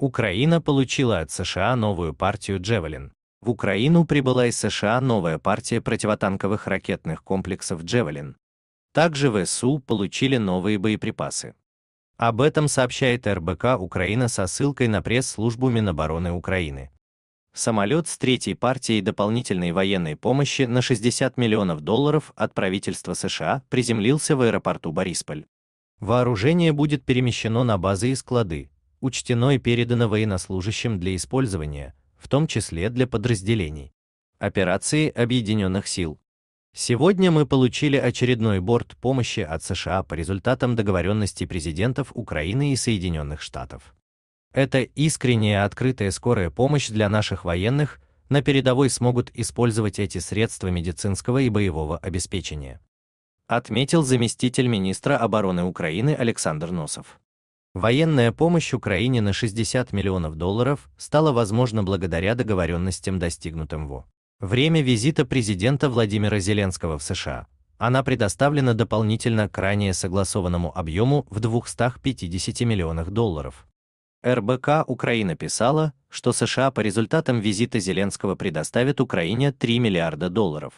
Украина получила от США новую партию «Джевелин». В Украину прибыла из США новая партия противотанковых ракетных комплексов «Джевелин». Также ВСУ получили новые боеприпасы. Об этом сообщает РБК Украина со ссылкой на пресс-службу Минобороны Украины. Самолет с третьей партией дополнительной военной помощи на 60 миллионов долларов от правительства США приземлился в аэропорту Борисполь. Вооружение будет перемещено на базы и склады, учтено и передано военнослужащим для использования, в том числе для подразделений операции Объединенных сил. Сегодня мы получили очередной борт помощи от США по результатам договоренности президентов Украины и Соединенных Штатов. Это искренняя открытая скорая помощь для наших военных, на передовой смогут использовать эти средства медицинского и боевого обеспечения. Отметил заместитель министра обороны Украины Александр Носов. Военная помощь Украине на 60 миллионов долларов стала возможна благодаря договоренностям, достигнутым в время визита президента Владимира Зеленского в США. Она предоставлена дополнительно к ранее согласованному объему в 250 миллионах долларов. РБК Украина писала, что США по результатам визита Зеленского предоставят Украине 3 миллиарда долларов.